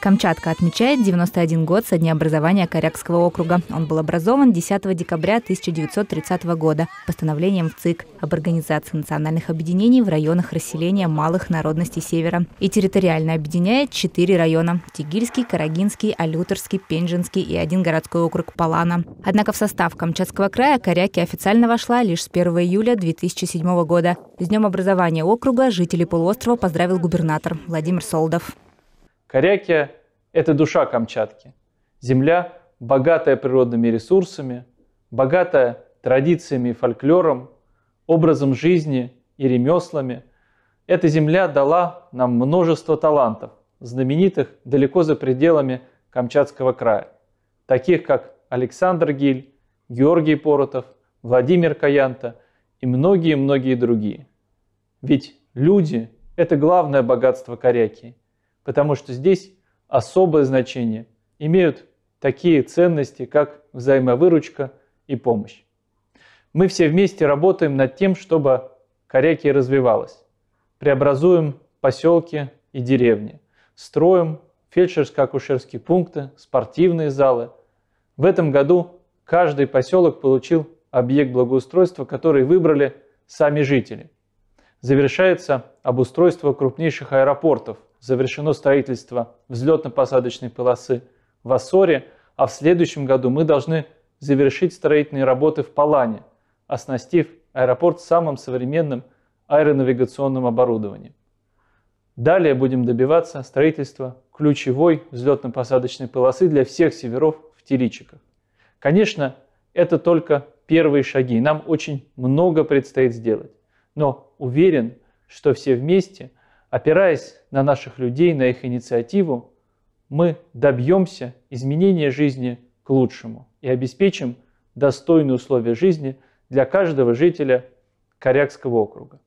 Камчатка отмечает 91 год со дня образования Корякского округа. Он был образован 10 декабря 1930 года постановлением в ЦИК об организации национальных объединений в районах расселения малых народностей Севера и территориально объединяет четыре района – Тигильский, Карагинский, Алюторский, Пенжинский и один городской округ Палана. Однако в состав Камчатского края Коряки официально вошла лишь с 1 июля 2007 года. С днем образования округа жителей полуострова поздравил губернатор Владимир Солдов. Корякия – это душа Камчатки. Земля, богатая природными ресурсами, богатая традициями и фольклором, образом жизни и ремеслами. Эта земля дала нам множество талантов, знаменитых далеко за пределами Камчатского края, таких как Александр Гиль, Георгий Поротов, Владимир Каянта и многие-многие другие. Ведь люди – это главное богатство Корякии потому что здесь особое значение имеют такие ценности, как взаимовыручка и помощь. Мы все вместе работаем над тем, чтобы Корякия развивалась. Преобразуем поселки и деревни, строим фельдшерско-акушерские пункты, спортивные залы. В этом году каждый поселок получил объект благоустройства, который выбрали сами жители. Завершается обустройство крупнейших аэропортов – завершено строительство взлетно-посадочной полосы в Ассоре, а в следующем году мы должны завершить строительные работы в Палане, оснастив аэропорт самым современным аэронавигационным оборудованием. Далее будем добиваться строительства ключевой взлетно-посадочной полосы для всех северов в Теричиках. Конечно, это только первые шаги, нам очень много предстоит сделать, но уверен, что все вместе – Опираясь на наших людей, на их инициативу, мы добьемся изменения жизни к лучшему и обеспечим достойные условия жизни для каждого жителя Корякского округа.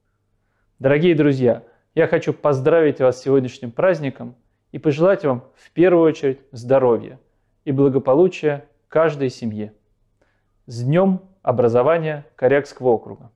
Дорогие друзья, я хочу поздравить вас с сегодняшним праздником и пожелать вам в первую очередь здоровья и благополучия каждой семье. С Днем образования Корякского округа!